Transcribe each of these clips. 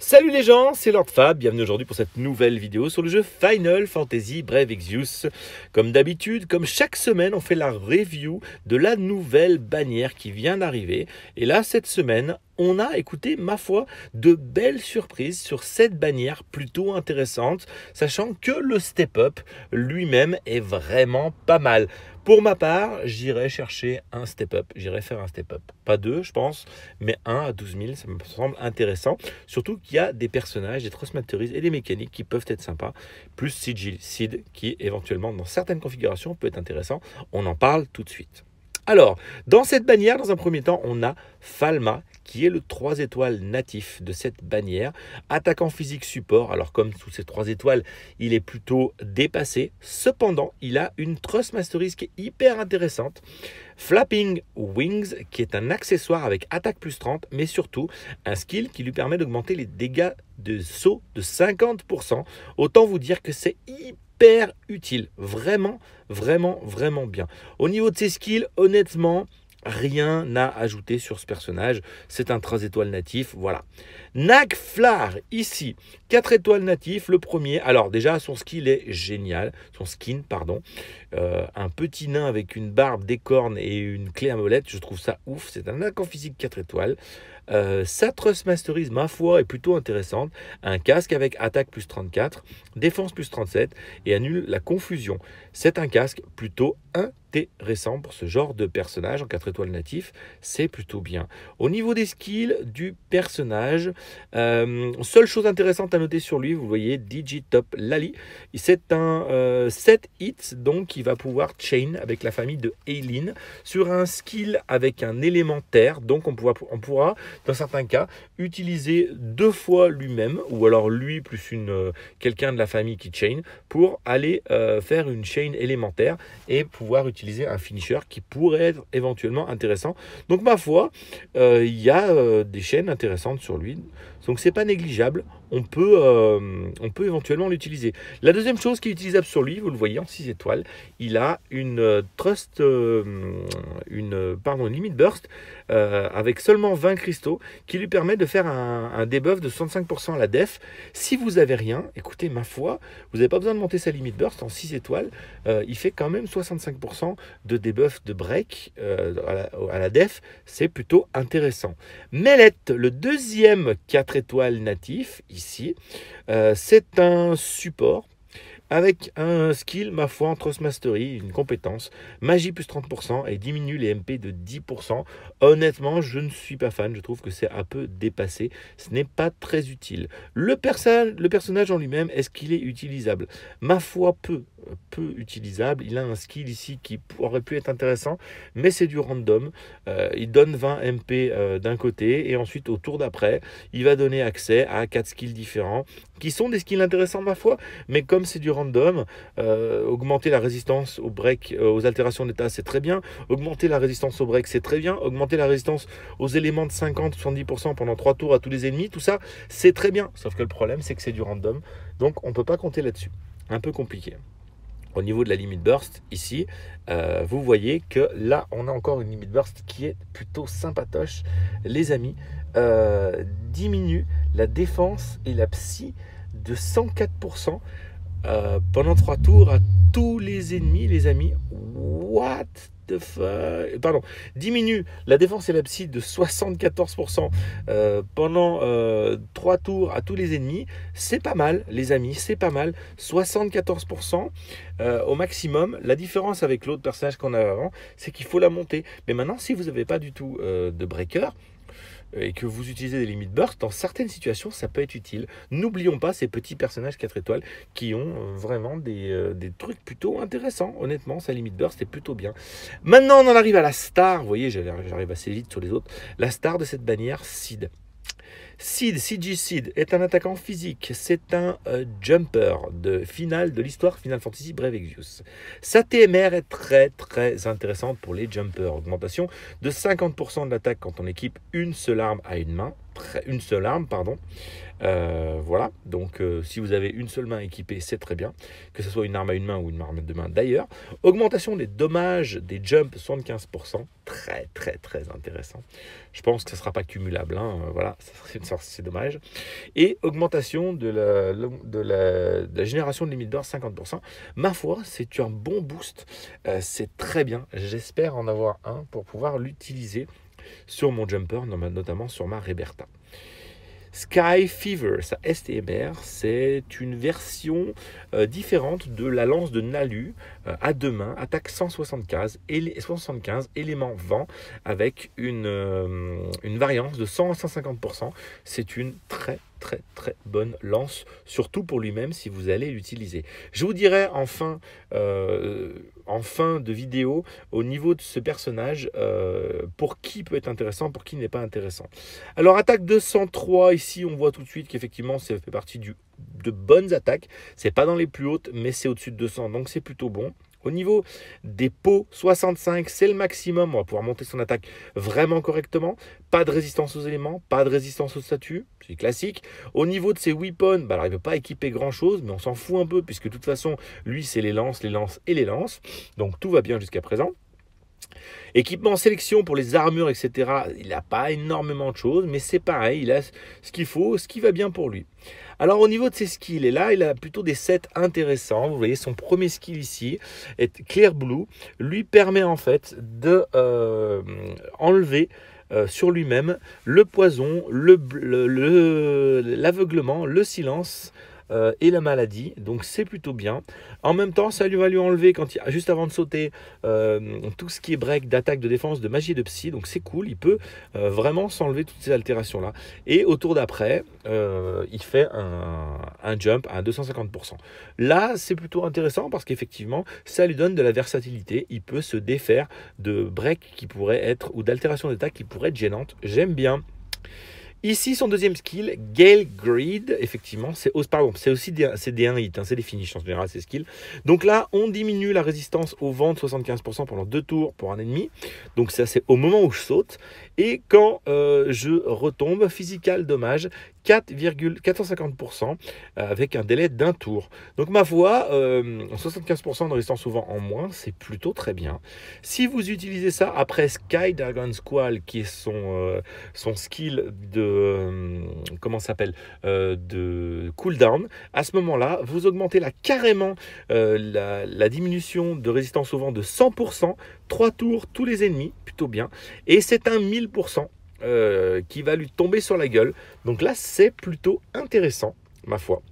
Salut les gens, c'est Lord Fab, bienvenue aujourd'hui pour cette nouvelle vidéo sur le jeu Final Fantasy Brave Exvius. Comme d'habitude, comme chaque semaine, on fait la review de la nouvelle bannière qui vient d'arriver. Et là, cette semaine, on a, écouté ma foi, de belles surprises sur cette bannière plutôt intéressante, sachant que le step-up lui-même est vraiment pas mal. Pour ma part, j'irai chercher un step-up, j'irai faire un step-up. Pas deux, je pense, mais un à 12 000, ça me semble intéressant. Surtout qu'il y a des personnages, des Trustmasteries et des mécaniques qui peuvent être sympas, plus Sigil qui, éventuellement, dans certaines configurations, peut être intéressant. On en parle tout de suite. Alors, dans cette bannière, dans un premier temps, on a Falma qui est le 3 étoiles natif de cette bannière. Attaquant physique support, alors comme sous ces 3 étoiles, il est plutôt dépassé. Cependant, il a une trust masterise qui est hyper intéressante. Flapping Wings, qui est un accessoire avec attaque plus 30, mais surtout un skill qui lui permet d'augmenter les dégâts de saut de 50%. Autant vous dire que c'est hyper utile. Vraiment, vraiment, vraiment bien. Au niveau de ses skills, honnêtement, rien n'a ajouté sur ce personnage. C'est un trans étoiles natif, voilà. Flar, ici, 4 étoiles natifs le premier. Alors déjà, son skill est génial, son skin, pardon. Euh, un petit nain avec une barbe, des cornes et une clé à molette, je trouve ça ouf. C'est un accord en physique 4 étoiles. Euh, sa Trust ma foi, est plutôt intéressante. Un casque avec attaque plus 34, défense plus 37 et annule la confusion. C'est un casque plutôt intéressant pour ce genre de personnage en 4 étoiles natifs C'est plutôt bien. Au niveau des skills du personnage, euh, seule chose intéressante à mettre sur lui, vous voyez Digitop Lali. C'est un euh, set hits, donc il va pouvoir chain avec la famille de Aileen sur un skill avec un élémentaire. Donc on pourra, on pourra dans certains cas, utiliser deux fois lui-même ou alors lui plus une euh, quelqu'un de la famille qui chain pour aller euh, faire une chain élémentaire et pouvoir utiliser un finisher qui pourrait être éventuellement intéressant. Donc ma foi, il y a des chaînes intéressantes sur lui. Donc c'est pas négligeable on peut, euh, on peut éventuellement l'utiliser. La deuxième chose qui est utilisable sur lui, vous le voyez en 6 étoiles, il a une euh, trust, euh, une, pardon, limit burst avec seulement 20 cristaux qui lui permet de faire un, debuff de 65% à la def. Si vous avez rien, écoutez, ma foi, vous n'avez pas besoin de monter sa limit burst en 6 étoiles. il fait quand même 65% de debuff de break à la, def. C'est plutôt intéressant. Mellette, le deuxième 4 étoiles natif, ici. Euh, c'est un support avec un skill, ma foi, en Trust Mastery, une compétence, magie plus 30% et diminue les MP de 10%. Honnêtement, je ne suis pas fan, je trouve que c'est un peu dépassé, ce n'est pas très utile. Le, personnage en lui-même, est-ce qu'il est utilisable Ma foi, peu, peu utilisable. Il a un skill ici qui aurait pu être intéressant, mais c'est du random. Euh, il donne 20 MP euh, d'un côté et ensuite au tour d'après, il va donner accès à 4 skills différents qui sont des skills intéressants ma foi, mais comme c'est du random, euh, augmenter la résistance aux break, euh, aux altérations d'état, c'est très bien. Augmenter la résistance aux break, c'est très bien. Augmenter la résistance aux éléments de 50-70% pendant trois tours à tous les ennemis, tout ça, c'est très bien. Sauf que le problème, c'est que c'est du random, donc on peut pas compter là-dessus. Un peu compliqué au niveau de la limite burst ici, euh, vous voyez que là, on a encore une limite burst qui est plutôt sympatoche. Les amis, diminue la défense et la psy de 104% euh, pendant trois tours à tous les ennemis, les amis. What the fuck Pardon. Diminue la défense et psy de 74% euh, pendant 3 euh, trois tours à tous les ennemis. C'est pas mal, les amis, c'est pas mal. 74% au maximum. La différence avec l'autre personnage qu'on avait avant, c'est qu'il faut la monter. Mais maintenant, si vous n'avez pas du tout de breaker, et que vous utilisez des limites burst, dans certaines situations, ça peut être utile. N'oublions pas ces petits personnages 4 étoiles qui ont euh, vraiment euh, des, trucs plutôt intéressants. Honnêtement, sa limite burst est plutôt bien. Maintenant, on en arrive à la star. Vous voyez, j'arrive assez vite sur les autres. La star de cette bannière, Sid. Sid, CG Sid, est un attaquant physique. C'est un euh, jumper de finale de l'histoire Final Fantasy Brave Exvius. Sa TMR est très très intéressante pour les jumpers. Augmentation de 50% de l'attaque quand on équipe une seule arme à une main. Une seule arme, pardon. Euh, voilà, donc euh, si vous avez une seule main équipée, c'est très bien, que ce soit une arme à une main ou une arme à deux mains d'ailleurs. Augmentation des dommages des jumps 75%, très très très intéressant. Je pense que ce ne sera pas cumulable, hein. euh, voilà, c'est dommage. Et augmentation de la, de de la génération de limite d'or 50%. Ma foi, c'est un bon boost, c'est très bien. J'espère en avoir un pour pouvoir l'utiliser sur mon jumper, notamment sur ma Reberta. Sky Fever, sa STMR, c'est une version euh, différente de la lance de Nalu euh, à deux mains, attaque 175, et 75 éléments vent avec une, euh, une variance de 100 à 150%. C'est une très très très bonne lance, surtout pour lui-même si vous allez l'utiliser. Je vous dirai enfin, euh, en fin de vidéo, au niveau de ce personnage, euh, pour qui peut être intéressant, pour qui n'est pas intéressant. Alors attaque 203, ici on voit tout de suite qu'effectivement ça fait partie du, de bonnes attaques. C'est pas dans les plus hautes, mais c'est au-dessus de 200, donc c'est plutôt bon. Au niveau des pots, 65, c'est le maximum. On va pouvoir monter son attaque vraiment correctement. Pas de résistance aux éléments, pas de résistance aux statues, c'est classique. Au niveau de ses weapons, bah, il ne peut pas équiper grand-chose, mais on s'en fout un peu, puisque de toute façon, lui, c'est les lances, les lances et les lances. Donc tout va bien jusqu'à présent. Équipement sélection pour les armures, etc. Il n'a pas énormément de choses, mais c'est pareil, il a ce qu'il faut, ce qui va bien pour lui. Alors au niveau de ses skills, et là il a plutôt des sets intéressants. Vous voyez son premier skill ici, est Clear Blue, lui permet en fait de euh, enlever euh, sur lui-même le poison, le, le, le silence, euh, et la maladie. Donc c'est plutôt bien. En même temps, ça lui va lui enlever, quand il, juste avant de sauter, euh, tout ce qui est break, d'attaque, de défense, de magie de psy. Donc c'est cool, il peut euh, vraiment s'enlever toutes ces altérations-là. Et au tour d'après, il fait un, un, jump à 250%. Là, c'est plutôt intéressant parce qu'effectivement, ça lui donne de la versatilité. Il peut se défaire de break qui pourrait être, ou d'altération d'attaque qui pourrait être gênante. J'aime bien. Ici, son deuxième skill, Gale Greed. effectivement, c'est aussi des, 1 hit, hein, c'est des finishes en général, ces skills. Donc là, on diminue la résistance au vent de 75% pendant deux tours pour un ennemi. Donc ça, c'est au moment où je saute. Et quand euh, je retombe, physical dommage, 4,450% euh, avec un délai d'un tour. Donc ma voix, euh, 75% de résistance souvent en moins, c'est plutôt très bien. Si vous utilisez ça après Sky Dragon Squall, qui est son skill de euh, comment s'appelle, euh, de cooldown, à ce moment-là, vous augmentez là carrément euh, la, diminution de résistance au vent de 100%, 3 tours, tous les ennemis, plutôt bien, et c'est un 1000%. qui va lui tomber sur la gueule. Donc là, c'est plutôt intéressant, ma foi.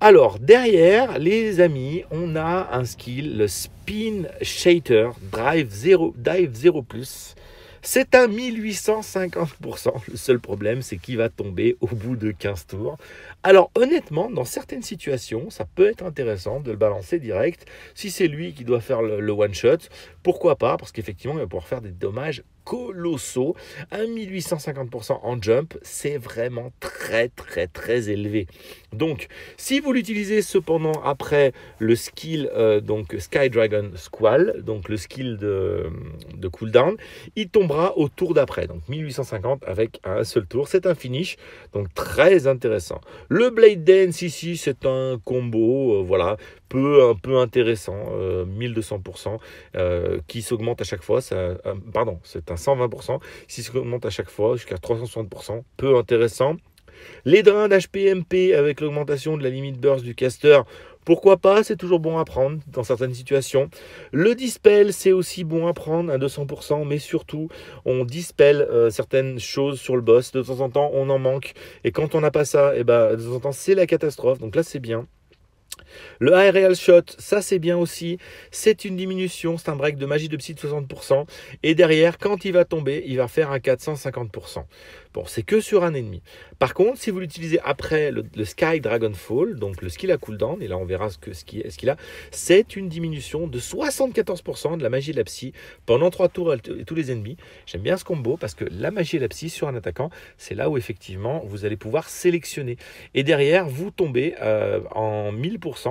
Alors, derrière, les amis, on a un skill, le Spin Shader Drive 0, Dive 0+, c'est à 1850%. Le seul problème, c'est qu'il va tomber au bout de 15 tours. Alors honnêtement, dans certaines situations, ça peut être intéressant de le balancer direct. Si c'est lui qui doit faire le, le one-shot, pourquoi pas Parce qu'effectivement, il va pouvoir faire des dommages colossaux. 1850% en jump, c'est vraiment très très très élevé. Donc si vous l'utilisez cependant après le skill euh, donc Sky Dragon Squall, donc le skill de, cooldown, il tombera au tour d'après. Donc 1850 avec un seul tour, c'est un finish, donc très intéressant. Le Blade Dance ici, c'est un combo, euh, voilà, peu un peu intéressant, 1200%, euh, euh, qui s'augmente à chaque fois. Ça, euh, pardon, c'est un 120%, si qui s'augmente à chaque fois jusqu'à 360%, peu intéressant. Les drains d'HPMP avec l'augmentation de la limite burst du caster, pourquoi pas, c'est toujours bon à prendre dans certaines situations. Le dispel, c'est aussi bon à prendre à 200%, mais surtout, on dispel certaines choses sur le boss. De temps en temps, on en manque. Et quand on n'a pas ça, et eh ben, de temps en temps, c'est la catastrophe. Donc là, c'est bien. Le aerial shot, ça c'est bien aussi. C'est une diminution, c'est un break de magie de psy de 60%. Et derrière, quand il va tomber, il va faire un 450%. Bon, c'est que sur un ennemi. Par contre, si vous l'utilisez après le, Sky Dragonfall, donc le skill à cooldown, et là on verra ce qu'il ce a, c'est une diminution de 74% de la magie de la psy pendant 3 tours et tous les ennemis. J'aime bien ce combo parce que la magie de la psy sur un attaquant, c'est là où effectivement vous allez pouvoir sélectionner. Et derrière, vous tombez euh, en 1000%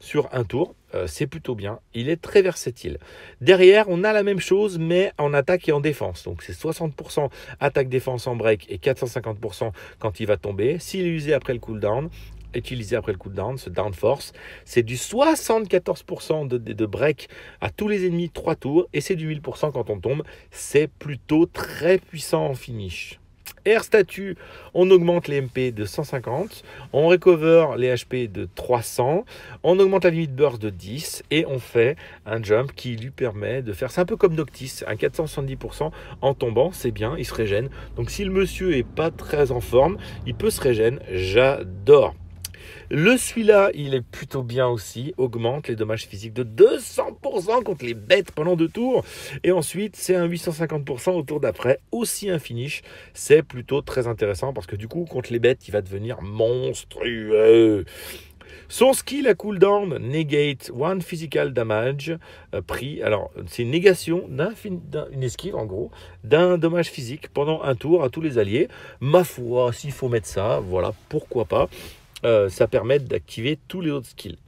sur un tour. Euh, c'est plutôt bien. Il est très versatile. Derrière, on a la même chose, mais en attaque et en défense. Donc c'est 60% attaque-défense en break et 450% quand il va tomber. S'il est usé après le cooldown, utilisé après le cooldown, ce down force, c'est du 74% de, de, break à tous les ennemis 3 tours et c'est du 1000% quand on tombe. C'est plutôt très puissant en finish r Statue, on augmente les MP de 150, on recover les HP de 300, on augmente la limite burst de 10 et on fait un jump qui lui permet de faire, c'est un peu comme Noctis, un 470% en tombant, c'est bien, il se régène. Donc si le monsieur est pas très en forme, il peut se régène, j'adore. Le celui-là, il est plutôt bien aussi, augmente les dommages physiques de 200% contre les bêtes pendant deux tours. Et ensuite, c'est un 850% au tour d'après, aussi un finish. C'est plutôt très intéressant parce que du coup, contre les bêtes, il va devenir monstrueux. Son skill à cooldown negate one physical damage euh, Alors, c'est une négation d'une esquive, en gros, d'un dommage physique pendant un tour à tous les alliés. Ma foi, s'il faut mettre ça, voilà, pourquoi pas. Euh, ça permet d'activer tous les autres skills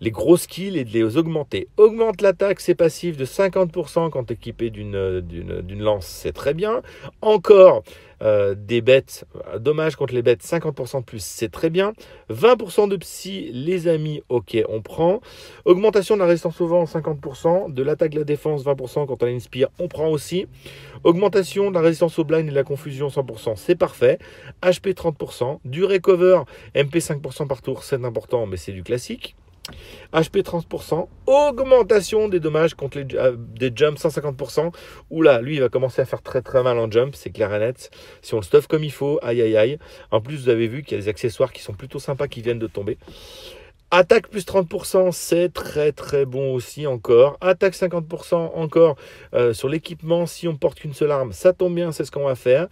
les gros skills et de les augmenter. Augmente l'attaque, c'est passif de 50% quand équipé euh, euh, d'une, lance, c'est très bien. Encore euh, des bêtes, dommage contre les bêtes, 50% de plus, c'est très bien. 20% de psy, les amis, ok, on prend. Augmentation de la résistance au vent, 50%. De l'attaque de la défense, 20% quand on inspire, on prend aussi. Augmentation de la résistance au blind et la confusion, 100%, c'est parfait. HP, 30%. Du recover, MP, 5% par tour, c'est important, mais c'est du classique. HP 30%, augmentation des dommages contre les, euh, des jumps 150%. Oula, lui, il va commencer à faire très très mal en jump, c'est clair et net. Si on le stuff comme il faut, aïe aïe aïe. En plus, vous avez vu qu'il y a des accessoires qui sont plutôt sympas qui viennent de tomber. Attaque plus 30%, c'est très très bon aussi encore. Attaque 50% encore euh, sur l'équipement. Si on porte qu'une seule arme, ça tombe bien, c'est ce qu'on va faire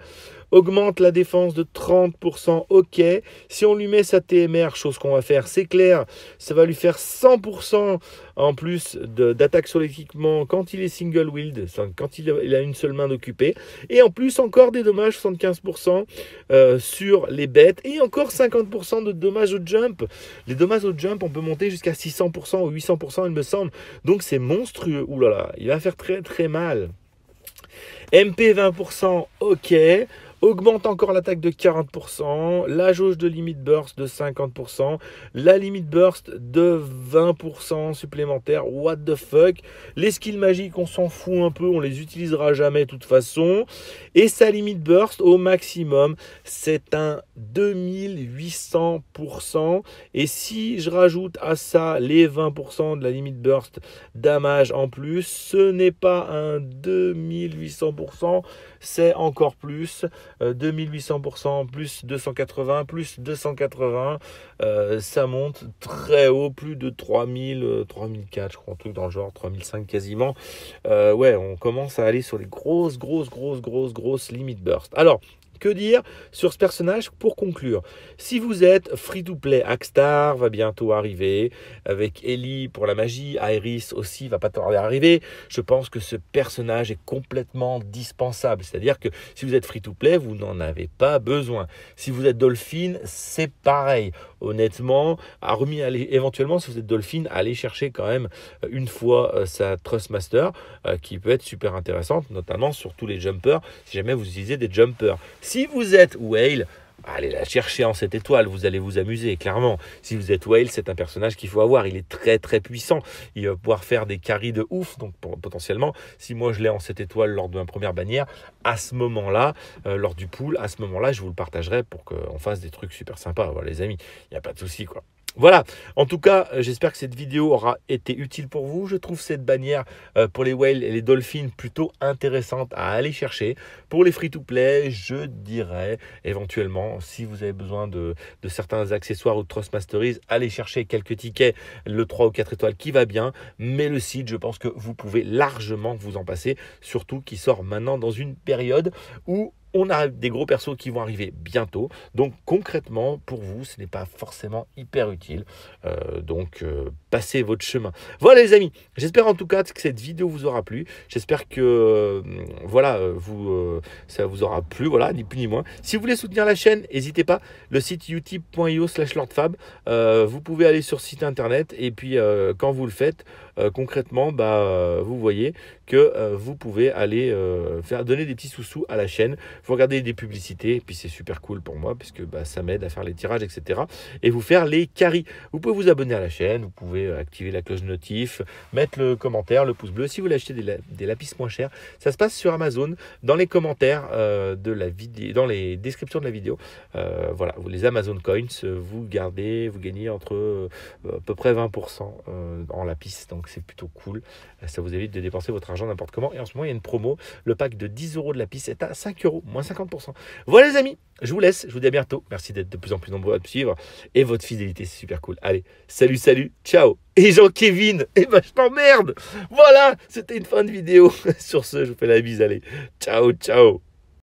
augmente la défense de 30%, ok. Si on lui met sa TMR, chose qu'on va faire, c'est clair, ça va lui faire 100% en plus d'attaque sur l'équipement quand il est single wield, quand il a, une seule main occupée Et en plus, encore des dommages, 75% euh, sur les bêtes et encore 50% de dommages au jump. Les dommages au jump, on peut monter jusqu'à 600% ou 800%, il me semble. Donc c'est monstrueux. Ouh là là, il va faire très très mal. MP 20%, ok augmente encore l'attaque de 40%, la jauge de limite burst de 50%, la limite burst de 20% supplémentaire. What the fuck Les skills magiques, on s'en fout un peu, on les utilisera jamais de toute façon. Et sa limite burst au maximum, c'est un 2800%. Et si je rajoute à ça les 20% de la limite burst damage en plus, ce n'est pas un 2800%, c'est encore plus. 2800%, euh, plus 280, plus 280, euh, ça monte très haut, plus de 3000, 3004, euh, je crois, un truc dans le genre, 3005 quasiment. ouais, on commence à aller sur les grosses, grosses, grosses, grosses, grosses limites burst. Alors, que dire sur ce personnage pour conclure Si vous êtes free to play, Axtar va bientôt arriver, avec Ellie pour la magie, Iris aussi va pas tarder à arriver. Je pense que ce personnage est complètement dispensable, c'est-à-dire que si vous êtes free to play, vous n'en avez pas besoin. Si vous êtes Dolphine, c'est pareil. Honnêtement, à remis éventuellement, si vous êtes Dolphine, allez chercher quand même euh, une fois euh, sa Trustmaster Master euh, qui peut être super intéressante, notamment sur tous les jumpers, si jamais vous utilisez des jumpers. Si vous êtes whale, allez la chercher en cette étoile, vous allez vous amuser, clairement. Si vous êtes whale, c'est un personnage qu'il faut avoir, il est très très puissant, il va pouvoir faire des carries de ouf, donc potentiellement, si moi je l'ai en cette étoile lors de ma première bannière, à ce moment-là, euh, lors du pool, à ce moment-là, je vous le partagerai pour qu'on fasse des trucs super sympas, les amis, il n'y a pas de souci, quoi. Voilà, en tout cas, euh, j'espère que cette vidéo aura été utile pour vous. Je trouve cette bannière euh, pour les whales et les dolphins plutôt intéressante à aller chercher. Pour les free-to-play, je dirais éventuellement, si vous avez besoin de, certains accessoires ou de Trustmasteries, allez chercher quelques tickets, le 3 ou 4 étoiles qui va bien. Mais le site, je pense que vous pouvez largement vous en passer, surtout qu'il sort maintenant dans une période où on a des gros persos qui vont arriver bientôt. Donc concrètement, pour vous, ce n'est pas forcément hyper utile. Euh, donc euh, passez votre chemin. Voilà les amis, j'espère en tout cas que cette vidéo vous aura plu. J'espère que euh, voilà, vous, ça vous aura plu, voilà, ni plus ni moins. Si vous voulez soutenir la chaîne, n'hésitez pas, le site utip.io slash lordfab. vous pouvez aller sur site internet et puis quand vous le faites, euh, concrètement, bah, euh, vous voyez que euh, vous pouvez aller faire donner des petits sous-sous à la chaîne. Vous regardez des publicités, et puis c'est super cool pour moi, puisque bah, ça m'aide à faire les tirages, etc. Et vous faire les caries. Vous pouvez vous abonner à la chaîne, vous pouvez activer la cloche notif, mettre le commentaire, le pouce bleu. Si vous voulez acheter des, lapis moins chers, ça se passe sur Amazon, dans les commentaires de la vidéo, dans les descriptions de la vidéo. voilà, les Amazon Coins, vous gardez, vous gagnez entre à peu près 20% en lapis. Donc donc c'est plutôt cool. Euh, ça vous évite de dépenser votre argent n'importe comment. Et en ce moment, il y a une promo. Le pack de 10 euros de la piste est à 5 euros, moins 50%. Voilà les amis, je vous laisse, je vous dis à bientôt. Merci d'être de plus en plus nombreux à me suivre. Et votre fidélité, c'est super cool. Allez, salut, salut, ciao. Et Jean-Kévin, et eh ben je t'emmerde. Voilà, c'était une fin de vidéo. Sur ce, je vous fais la bise. Allez, ciao, ciao.